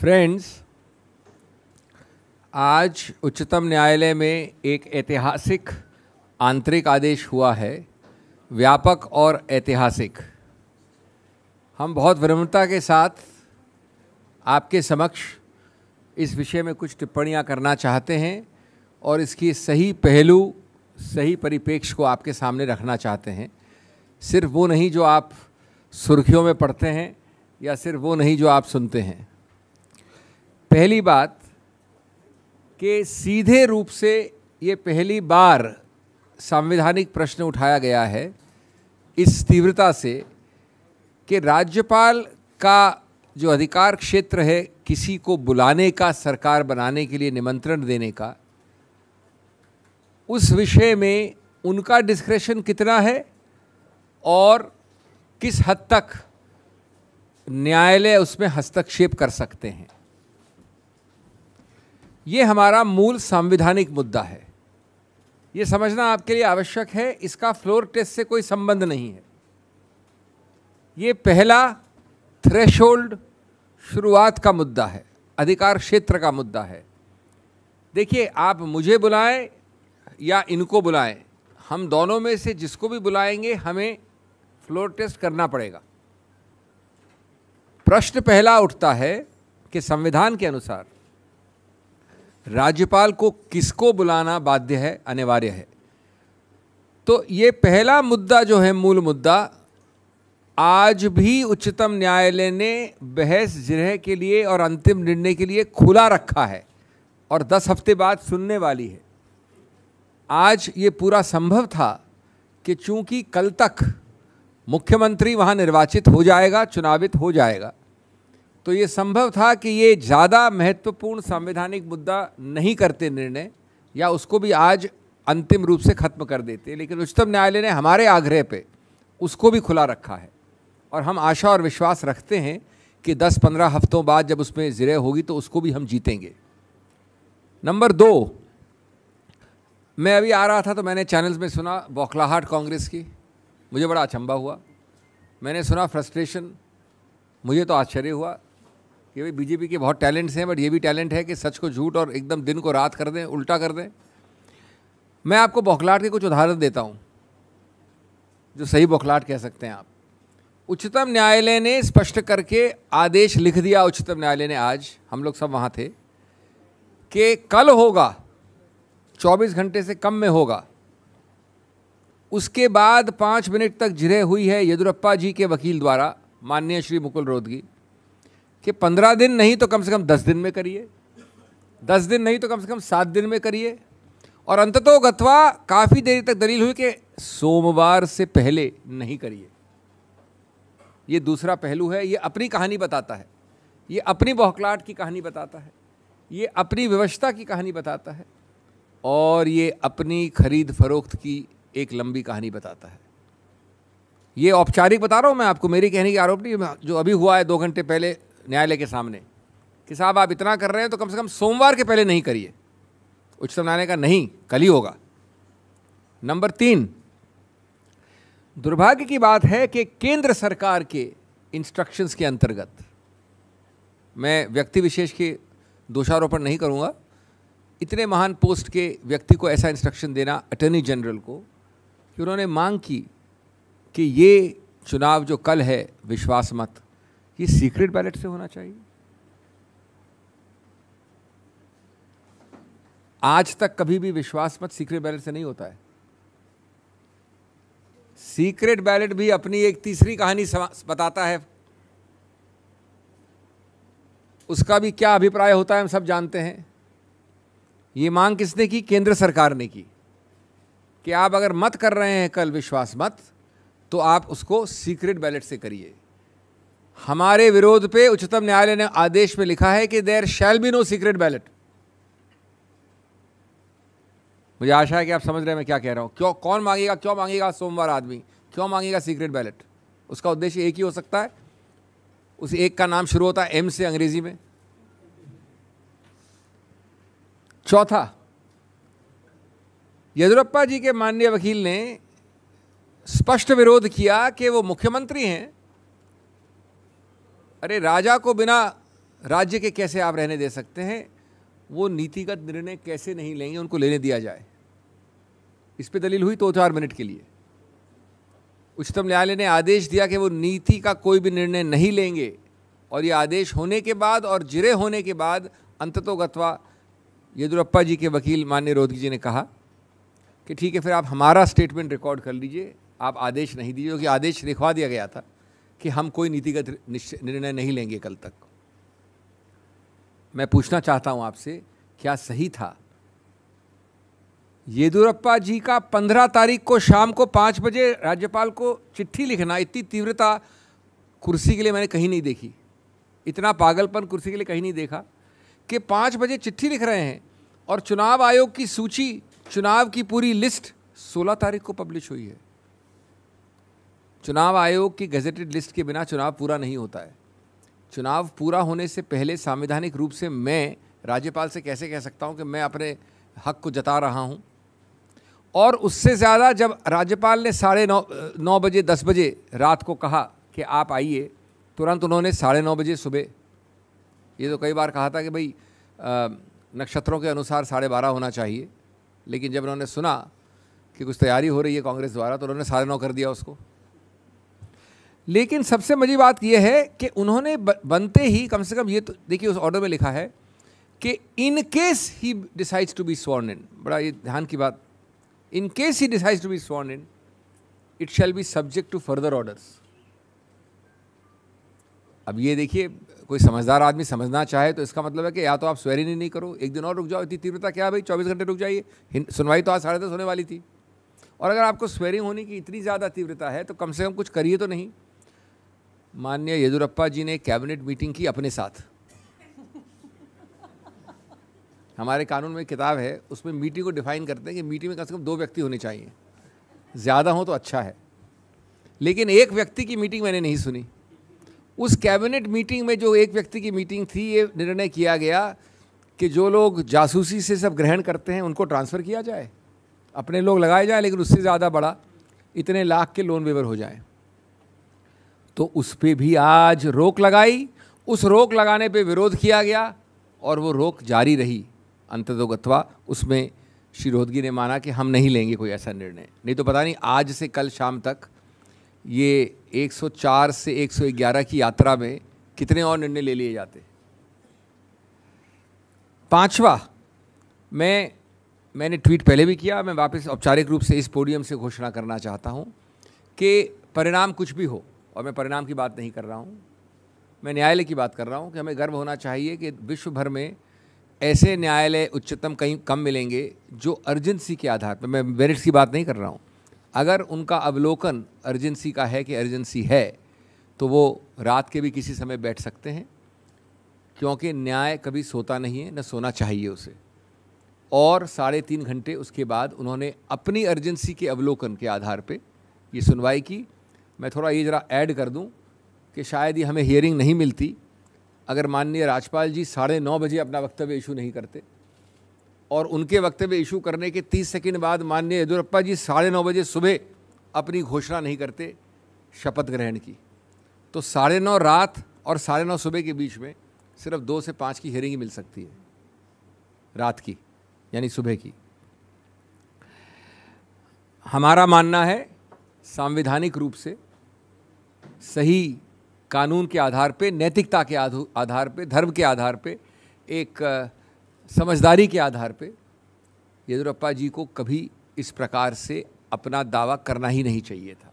friends आज उच्चतम न्यायालय में एक ऐतिहासिक आंतरिक आदेश हुआ है व्यापक और ऐतिहासिक हम बहुत विनम्रता के साथ आपके समक्ष इस विषय में कुछ टिप्पणियां करना चाहते हैं और इसकी सही पहलू सही परिपेक्ष को आपके सामने रखना चाहते हैं सिर्फ वो नहीं जो आप सुर्खियों में पढ़ते हैं या सिर्फ वो नहीं जो आप सुनते हैं पहली बात कि सीधे रूप से ये पहली बार संवैधानिक प्रश्न उठाया गया है इस तीव्रता से कि राज्यपाल का जो अधिकार क्षेत्र है किसी को बुलाने का सरकार बनाने के लिए निमंत्रण देने का उस विषय में उनका डिस्क्रेशन कितना है और किस हद तक न्यायालय उसमें हस्तक्षेप कर सकते हैं ये हमारा मूल संवैधानिक मुद्दा है ये समझना आपके लिए आवश्यक है इसका फ्लोर टेस्ट से कोई संबंध नहीं है ये पहला थ्रेशोल्ड शुरुआत का मुद्दा है अधिकार क्षेत्र का मुद्दा है देखिए आप मुझे बुलाएं या इनको बुलाएं हम दोनों में से जिसको भी बुलाएंगे हमें फ्लोर टेस्ट करना पड़ेगा प्रश्न पहला उठता है कि संविधान के अनुसार राज्यपाल को किसको बुलाना बाध्य है अनिवार्य है तो ये पहला मुद्दा जो है मूल मुद्दा आज भी उच्चतम न्यायालय ने बहस जिरह के लिए और अंतिम निर्णय के लिए खुला रखा है और दस हफ्ते बाद सुनने वाली है आज ये पूरा संभव था कि चूंकि कल तक मुख्यमंत्री वहाँ निर्वाचित हो जाएगा चुनावित हो जाएगा तो ये संभव था कि ये ज़्यादा महत्वपूर्ण संवैधानिक मुद्दा नहीं करते निर्णय या उसको भी आज अंतिम रूप से खत्म कर देते लेकिन उच्चतम न्यायालय ने हमारे आग्रह पे उसको भी खुला रखा है और हम आशा और विश्वास रखते हैं कि 10-15 हफ्तों बाद जब उसमें जिरह होगी तो उसको भी हम जीतेंगे नंबर दो मैं अभी आ रहा था तो मैंने चैनल्स में सुना बौखलाहाट कांग्रेस की मुझे बड़ा अचंबा हुआ मैंने सुना फ्रस्ट्रेशन मुझे तो आश्चर्य हुआ कि भाई बीजेपी के बहुत टैलेंट्स हैं बट ये भी टैलेंट है कि सच को झूठ और एकदम दिन को रात कर दें उल्टा कर दें मैं आपको बौखलाट के कुछ उदाहरण देता हूँ जो सही बौखलाट कह सकते हैं आप उच्चतम न्यायालय ने स्पष्ट करके आदेश लिख दिया उच्चतम न्यायालय ने आज हम लोग सब वहाँ थे कि कल होगा 24 घंटे से कम में होगा उसके बाद पाँच मिनट तक जिरह हुई है येदुरप्पा जी के वकील द्वारा माननीय श्री मुकुल रोदगी कि पंद्रह दिन नहीं तो कम से कम दस दिन में करिए दस दिन नहीं तो कम से कम सात दिन में करिए और अंततो गत्वा काफ़ी देर तक दलील हुई कि सोमवार से पहले नहीं करिए ये दूसरा पहलू है ये अपनी कहानी बताता है ये अपनी बौखलाट की कहानी बताता है ये अपनी व्यवस्था की कहानी बताता है और ये अपनी खरीद फरोख्त की एक लंबी कहानी बताता है ये औपचारिक बता रहा हूँ मैं आपको मेरी कहने की आरोप नहीं जो अभी हुआ है दो घंटे पहले न्यायालय के सामने कि साहब आप इतना कर रहे हैं तो कम से कम सोमवार के पहले नहीं करिए उच्चतम न्यायालय का नहीं कल ही होगा नंबर तीन दुर्भाग्य की बात है कि केंद्र सरकार के इंस्ट्रक्शंस के अंतर्गत मैं व्यक्ति विशेष के दोषारोपण नहीं करूँगा इतने महान पोस्ट के व्यक्ति को ऐसा इंस्ट्रक्शन देना अटर्नी जनरल को कि उन्होंने मांग की कि ये चुनाव जो कल है विश्वास मत ये सीक्रेट बैलेट से होना चाहिए आज तक कभी भी विश्वास मत सीक्रेट बैलेट से नहीं होता है सीक्रेट बैलेट भी अपनी एक तीसरी कहानी बताता है उसका भी क्या अभिप्राय होता है हम सब जानते हैं ये मांग किसने की केंद्र सरकार ने की कि आप अगर मत कर रहे हैं कल विश्वास मत तो आप उसको सीक्रेट बैलेट से करिए हमारे विरोध पे उच्चतम न्यायालय ने आदेश में लिखा है कि there shall be no secret ballot मुझे आशा है कि आप समझ रहे हैं मैं क्या कह रहा हूं क्यों कौन मांगेगा क्यों मांगेगा सोमवार आदमी क्यों मांगेगा सीक्रेट बैलेट उसका उद्देश्य एक ही हो सकता है उस एक का नाम शुरू होता है एम से अंग्रेजी में चौथा येदुरप्पा जी के माननीय वकील ने स्पष्ट विरोध किया कि वो मुख्यमंत्री हैं अरे राजा को बिना राज्य के कैसे आप रहने दे सकते हैं वो नीतिगत निर्णय कैसे नहीं लेंगे उनको लेने दिया जाए इस पर दलील हुई तो चार मिनट के लिए उच्चतम न्यायालय ने आदेश दिया कि वो नीति का कोई भी निर्णय नहीं लेंगे और ये आदेश होने के बाद और जिरे होने के बाद अंततोगत्वा येदुरप्पा जी के वकील मान्य रोधगी जी ने कहा कि ठीक है फिर आप हमारा स्टेटमेंट रिकॉर्ड कर लीजिए आप आदेश नहीं दीजिए क्योंकि आदेश लिखवा दिया गया था कि हम कोई नीतिगत निर्णय नहीं लेंगे कल तक मैं पूछना चाहता हूं आपसे क्या सही था येदुरप्पा जी का पंद्रह तारीख को शाम को पाँच बजे राज्यपाल को चिट्ठी लिखना इतनी तीव्रता कुर्सी के लिए मैंने कहीं नहीं देखी इतना पागलपन कुर्सी के लिए कहीं नहीं देखा कि पाँच बजे चिट्ठी लिख रहे हैं और चुनाव आयोग की सूची चुनाव की पूरी लिस्ट सोलह तारीख को पब्लिश हुई है चुनाव आयोग की गजेटेड लिस्ट के बिना चुनाव पूरा नहीं होता है चुनाव पूरा होने से पहले संवैधानिक रूप से मैं राज्यपाल से कैसे कह सकता हूँ कि मैं अपने हक को जता रहा हूँ और उससे ज़्यादा जब राज्यपाल ने साढ़े नौ नौ बजे दस बजे रात को कहा कि आप आइए तुरंत उन्होंने साढ़े नौ बजे सुबह ये तो कई बार कहा था कि भाई नक्षत्रों के अनुसार साढ़े बारह होना चाहिए लेकिन जब उन्होंने सुना कि कुछ तैयारी हो रही है कांग्रेस द्वारा तो उन्होंने साढ़े नौ कर दिया उसको लेकिन सबसे मजी बात यह है कि उन्होंने बनते ही कम से कम ये तो देखिए उस ऑर्डर में लिखा है कि in case he decides to be sworn in बड़ा ये ध्यान की बात in case he decides to be sworn in it shall be subject to further orders अब ये देखिए कोई समझदार आदमी समझना चाहे तो इसका मतलब है कि या तो आप स्वेरिंग ही नहीं करो एक दिन और रुक जाओ इतनी तीव्रता क्या भाई चौबीस घंटे रुक जाइए सुनवाई तो आज साढ़े दस होने वाली थी और अगर आपको स्वेरिंग होने की इतनी ज़्यादा तीव्रता है तो कम से कम कुछ करिए तो नहीं माननीय येदुरप्पा जी ने कैबिनेट मीटिंग की अपने साथ हमारे कानून में किताब है उसमें मीटिंग को डिफाइन करते हैं कि मीटिंग में कम से कम दो व्यक्ति होने चाहिए ज़्यादा हो तो अच्छा है लेकिन एक व्यक्ति की मीटिंग मैंने नहीं सुनी उस कैबिनेट मीटिंग में जो एक व्यक्ति की मीटिंग थी ये निर्णय किया गया कि जो लोग जासूसी से सब ग्रहण करते हैं उनको ट्रांसफ़र किया जाए अपने लोग लगाए जाए लेकिन उससे ज़्यादा बड़ा इतने लाख के लोन वेवर हो जाएँ तो उस पर भी आज रोक लगाई उस रोक लगाने पे विरोध किया गया और वो रोक जारी रही अंततोगत्वा उसमें शिरोधगी ने माना कि हम नहीं लेंगे कोई ऐसा निर्णय नहीं तो पता नहीं आज से कल शाम तक ये 104 से 111 की यात्रा में कितने और निर्णय ले लिए जाते पांचवा मैं मैंने ट्वीट पहले भी किया मैं वापस औपचारिक रूप से इस पोडियम से घोषणा करना चाहता हूँ कि परिणाम कुछ भी हो और मैं परिणाम की बात नहीं कर रहा हूँ मैं न्यायालय की बात कर रहा हूँ कि हमें गर्व होना चाहिए कि विश्व भर में ऐसे न्यायालय उच्चतम कहीं कम मिलेंगे जो अर्जेंसी के आधार पर मैं मेरिट्स की बात नहीं कर रहा हूँ अगर उनका अवलोकन अर्जेंसी का है कि अर्जेंसी है तो वो रात के भी किसी समय बैठ सकते हैं क्योंकि न्याय कभी सोता नहीं है न सोना चाहिए उसे और साढ़े तीन घंटे उसके बाद उन्होंने अपनी अर्जेंसी के अवलोकन के आधार पर ये सुनवाई की मैं थोड़ा ये ज़रा ऐड कर दूं कि शायद ये हमें हियरिंग नहीं मिलती अगर माननीय राजपाल जी साढ़े नौ बजे अपना वक्तव्य इशू नहीं करते और उनके वक्तव्य इशू करने के तीस सेकेंड बाद माननीय येदुरप्पा जी साढ़े नौ बजे सुबह अपनी घोषणा नहीं करते शपथ ग्रहण की तो साढ़े नौ रात और साढ़े नौ सुबह के बीच में सिर्फ दो से पाँच की हियरिंग मिल सकती है रात की यानी सुबह की हमारा मानना है संवैधानिक रूप से सही कानून के आधार पे नैतिकता के आधार पे धर्म के आधार पे एक समझदारी के आधार पे येदुरप्पा जी को कभी इस प्रकार से अपना दावा करना ही नहीं चाहिए था